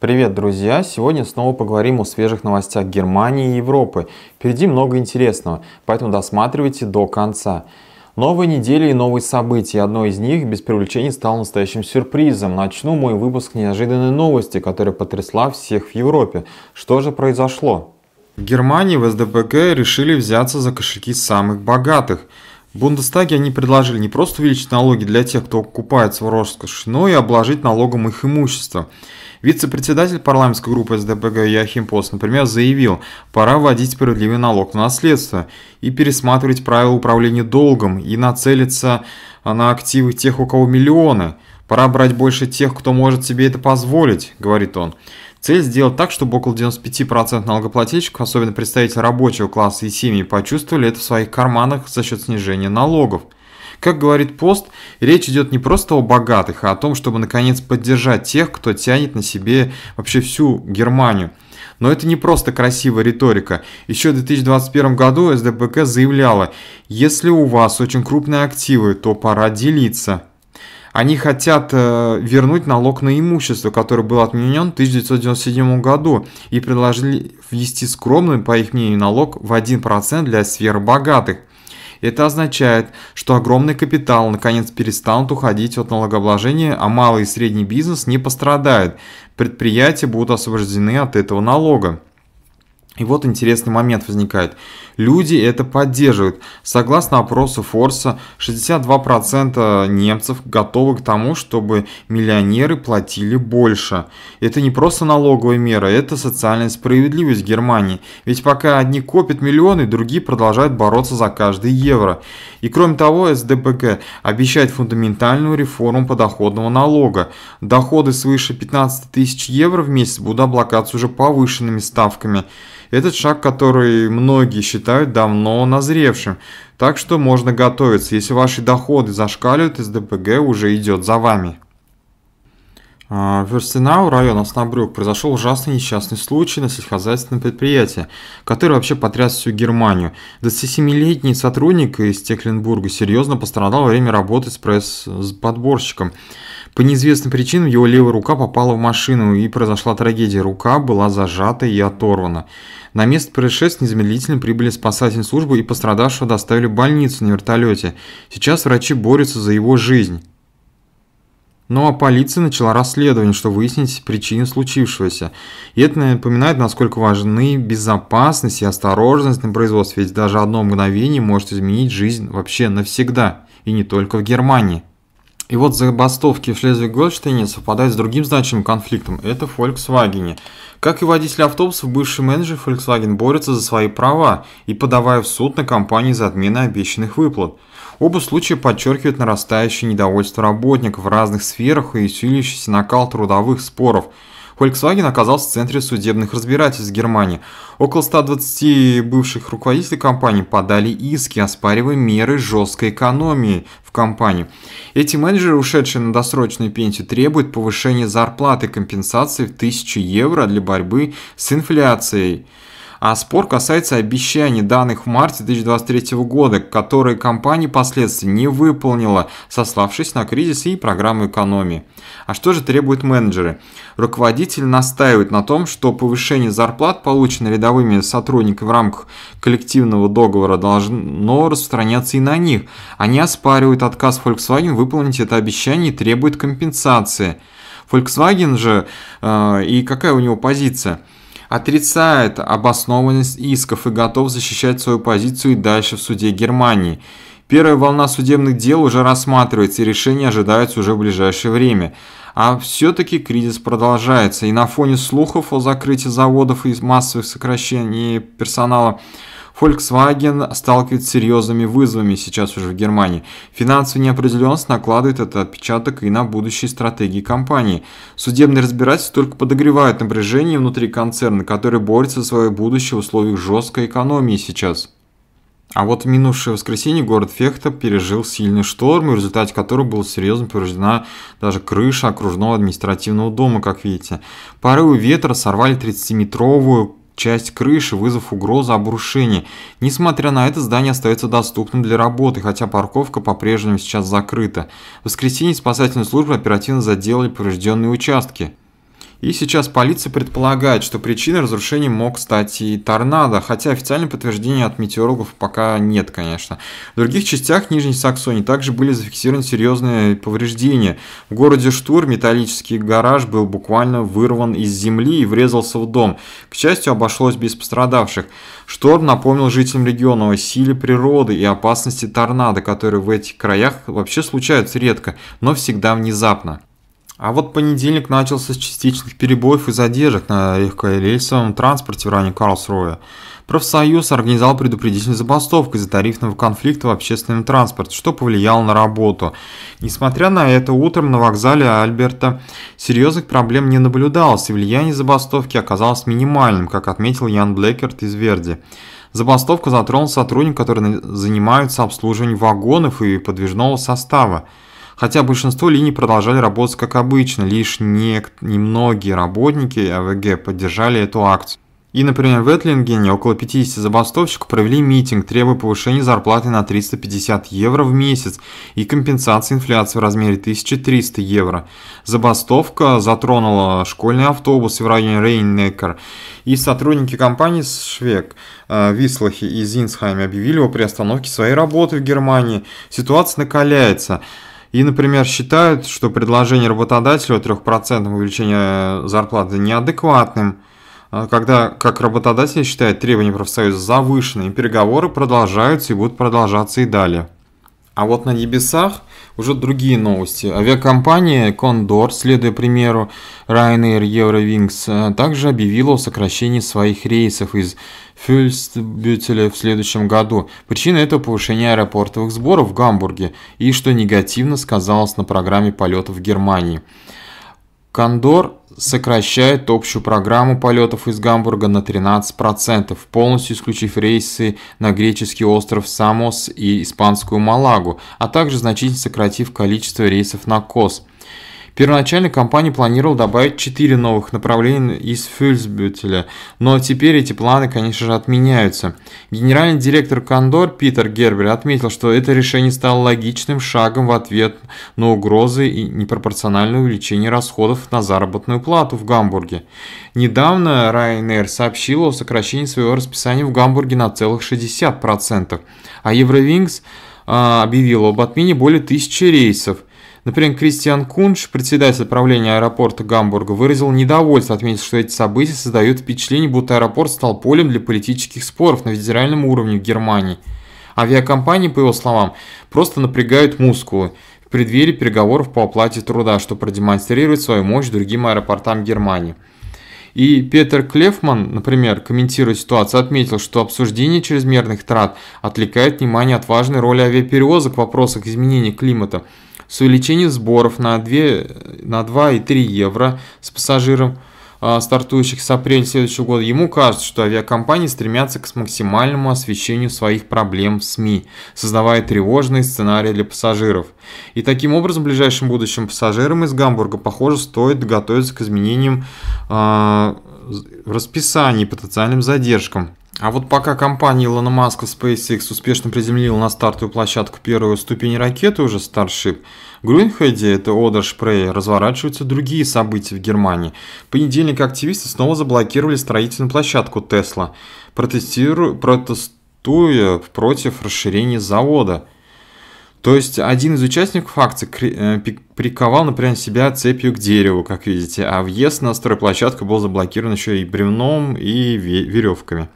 Привет, друзья! Сегодня снова поговорим о свежих новостях Германии и Европы. Впереди много интересного, поэтому досматривайте до конца. Новая неделя и новые события. Одно из них без привлечений стало настоящим сюрпризом. Начну мой выпуск неожиданной новости, которая потрясла всех в Европе. Что же произошло? В Германии в СДПГ решили взяться за кошельки самых богатых – в Бундестаге они предложили не просто увеличить налоги для тех, кто покупает свою роскошь, но и обложить налогом их имущество. Вице-председатель парламентской группы СДПГ Яхим Пост, например, заявил, пора вводить справедливый налог на наследство и пересматривать правила управления долгом и нацелиться на активы тех, у кого миллионы. Пора брать больше тех, кто может себе это позволить, говорит он. Цель сделать так, чтобы около 95% налогоплательщиков, особенно представители рабочего класса и семьи, почувствовали это в своих карманах за счет снижения налогов. Как говорит пост, речь идет не просто о богатых, а о том, чтобы наконец поддержать тех, кто тянет на себе вообще всю Германию. Но это не просто красивая риторика. Еще в 2021 году СДПК заявляла, если у вас очень крупные активы, то пора делиться. Они хотят э, вернуть налог на имущество, который был отменен в 1997 году, и предложили ввести скромный, по их мнению, налог в 1% для сфер богатых. Это означает, что огромный капитал наконец перестанут уходить от налогообложения, а малый и средний бизнес не пострадает. Предприятия будут освобождены от этого налога. И вот интересный момент возникает люди это поддерживают. Согласно опросу Форса, 62% немцев готовы к тому, чтобы миллионеры платили больше. Это не просто налоговая мера, это социальная справедливость Германии. Ведь пока одни копят миллионы, другие продолжают бороться за каждый евро. И кроме того, СДПГ обещает фундаментальную реформу подоходного налога. Доходы свыше 15 тысяч евро в месяц будут облакаться уже повышенными ставками. Этот шаг, который многие считают считают давно назревшим. Так что можно готовиться, если ваши доходы зашкаливают, СДПГ уже идет за вами. В а, Верстенау, район Оснабрюк, произошел ужасный несчастный случай на сельскохозяйственном предприятии, который вообще потряс всю Германию. 27-летний сотрудник из Текленбурга серьезно пострадал во время работы с пресс-подборщиком. По неизвестным причинам его левая рука попала в машину и произошла трагедия. Рука была зажата и оторвана. На место происшествия незамедлительно прибыли спасательные службы и пострадавшего доставили в больницу на вертолете. Сейчас врачи борются за его жизнь. Ну а полиция начала расследование, чтобы выяснить причину случившегося. И это напоминает, насколько важны безопасность и осторожность на производстве, ведь даже одно мгновение может изменить жизнь вообще навсегда, и не только в Германии. И вот забастовки в Шлезвиг-Гольштейне совпадают с другим значимым конфликтом – это Volkswagen. Как и водители автобусов, бывший менеджер Volkswagen борется за свои права и подавая в суд на компании за отмены обещанных выплат. Оба случая подчеркивают нарастающее недовольство работников в разных сферах и усиливающийся накал трудовых споров – Volkswagen оказался в центре судебных разбирательств Германии. Около 120 бывших руководителей компании подали иски, оспаривая меры жесткой экономии в компании. Эти менеджеры, ушедшие на досрочную пенсию, требуют повышения зарплаты и компенсации в 1000 евро для борьбы с инфляцией. А спор касается обещаний, данных в марте 2023 года, которые компания последствий не выполнила, сославшись на кризис и программу экономии. А что же требуют менеджеры? Руководитель настаивает на том, что повышение зарплат, полученное рядовыми сотрудниками в рамках коллективного договора, должно распространяться и на них. Они а оспаривают отказ Volkswagen выполнить это обещание и требуют компенсации. Volkswagen же э, и какая у него позиция? отрицает обоснованность исков и готов защищать свою позицию и дальше в суде Германии. Первая волна судебных дел уже рассматривается и решения ожидаются уже в ближайшее время. А все-таки кризис продолжается и на фоне слухов о закрытии заводов и массовых сокращений персонала – Volkswagen сталкивается с серьезными вызовами сейчас уже в Германии. Финансовая неопределенность накладывает этот отпечаток и на будущие стратегии компании. Судебные разбирательства только подогревают напряжение внутри концерна, который борется за свое будущее в условиях жесткой экономии сейчас. А вот в минувшее воскресенье город Фехта пережил сильный шторм, в результате которого была серьезно повреждена даже крыша окружного административного дома, как видите. Порывы ветра сорвали 30-метровую часть крыши, вызвав угрозу обрушения. Несмотря на это, здание остается доступным для работы, хотя парковка по-прежнему сейчас закрыта. В воскресенье спасательные службы оперативно заделали поврежденные участки. И сейчас полиция предполагает, что причиной разрушения мог стать и торнадо, хотя официального подтверждения от метеорологов пока нет, конечно. В других частях Нижней Саксонии также были зафиксированы серьезные повреждения. В городе Штур металлический гараж был буквально вырван из земли и врезался в дом. К счастью, обошлось без пострадавших. Шторм напомнил жителям региона о силе природы и опасности торнадо, которые в этих краях вообще случаются редко, но всегда внезапно. А вот понедельник начался с частичных перебоев и задержек на легкорельсовом транспорте в районе Карлсруэ. Профсоюз организовал предупредительную забастовку из-за тарифного конфликта в общественном транспорте, что повлияло на работу. Несмотря на это, утром на вокзале Альберта серьезных проблем не наблюдалось, и влияние забастовки оказалось минимальным, как отметил Ян Блекерт из Верди. Забастовка затронула сотрудников, которые занимаются обслуживанием вагонов и подвижного состава. Хотя большинство линий продолжали работать как обычно, лишь не, немногие работники АВГ поддержали эту акцию. И, например, в Этлингене около 50 забастовщиков провели митинг, требуя повышения зарплаты на 350 евро в месяц и компенсации инфляции в размере 1300 евро. Забастовка затронула школьный автобус в районе Рейннекер, и сотрудники компании «Швек» э, Вислахи и Зинсхайм объявили о приостановке своей работы в Германии. Ситуация накаляется. И, например, считают, что предложение работодателя о 3% увеличения э, зарплаты неадекватным, э, когда, как работодатель считает, требования профсоюза завышены, и переговоры продолжаются и будут продолжаться и далее. А вот на небесах уже другие новости. Авиакомпания Condor, следуя примеру Ryanair Eurowings, э, также объявила о сокращении своих рейсов из Фюльстбютеля в следующем году. Причина этого повышение аэропортовых сборов в Гамбурге и что негативно сказалось на программе полетов в Германии. Кондор сокращает общую программу полетов из Гамбурга на 13%, полностью исключив рейсы на греческий остров Самос и испанскую Малагу, а также значительно сократив количество рейсов на Кос – Первоначально компания планировала добавить 4 новых направления из Фюльсбютеля, но теперь эти планы, конечно же, отменяются. Генеральный директор Кондор Питер Гербер отметил, что это решение стало логичным шагом в ответ на угрозы и непропорциональное увеличение расходов на заработную плату в Гамбурге. Недавно Ryanair сообщила о сокращении своего расписания в Гамбурге на целых 60%, а Евровинкс а, объявила об отмене более тысячи рейсов. Например, Кристиан Кунш, председатель правления аэропорта Гамбурга, выразил недовольство, отметив, что эти события создают впечатление, будто аэропорт стал полем для политических споров на федеральном уровне в Германии. Авиакомпании, по его словам, просто напрягают мускулы в преддверии переговоров по оплате труда, что продемонстрирует свою мощь другим аэропортам Германии. И Петер Клефман, например, комментируя ситуацию, отметил, что обсуждение чрезмерных трат отвлекает внимание от важной роли авиаперевозок в вопросах изменения климата – с увеличением сборов на, 2, на 2 и 3 евро с пассажиром, а, стартующих с апреля следующего года, ему кажется, что авиакомпании стремятся к максимальному освещению своих проблем в СМИ, создавая тревожные сценарии для пассажиров. И таким образом, в ближайшем будущем пассажирам из Гамбурга, похоже, стоит готовиться к изменениям э, в расписании и потенциальным задержкам. А вот пока компания Илона Маска SpaceX успешно приземлила на стартовую площадку первую ступень ракеты уже Starship, в Грюнхеде, это Одер Шпрей, разворачиваются другие события в Германии. В понедельник активисты снова заблокировали строительную площадку Тесла, протестуя против расширения завода. То есть один из участников акции э, приковал, например, себя цепью к дереву, как видите, а въезд на стройплощадку был заблокирован еще и бревном и веревками.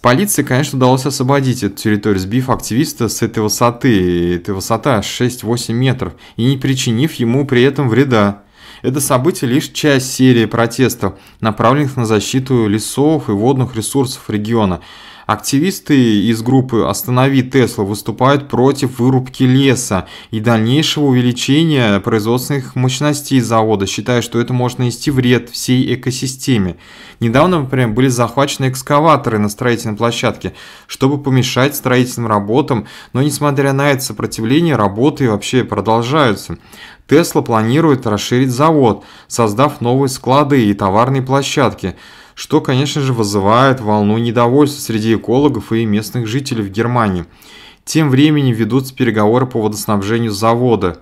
Полиции, конечно, удалось освободить эту территорию, сбив активиста с этой высоты. Эта высота 6-8 метров, и не причинив ему при этом вреда. Это событие лишь часть серии протестов, направленных на защиту лесов и водных ресурсов региона – Активисты из группы «Останови Тесла» выступают против вырубки леса и дальнейшего увеличения производственных мощностей завода, считая, что это может нанести вред всей экосистеме. Недавно, например, были захвачены экскаваторы на строительной площадке, чтобы помешать строительным работам, но несмотря на это сопротивление, работы вообще продолжаются. Тесла планирует расширить завод, создав новые склады и товарные площадки – что, конечно же, вызывает волну недовольства среди экологов и местных жителей в Германии. Тем временем ведутся переговоры по водоснабжению завода.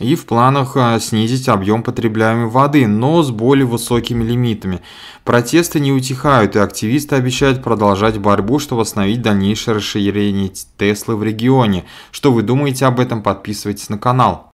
И в планах а, снизить объем потребляемой воды, но с более высокими лимитами. Протесты не утихают, и активисты обещают продолжать борьбу, чтобы остановить дальнейшее расширение Теслы в регионе. Что вы думаете об этом, подписывайтесь на канал.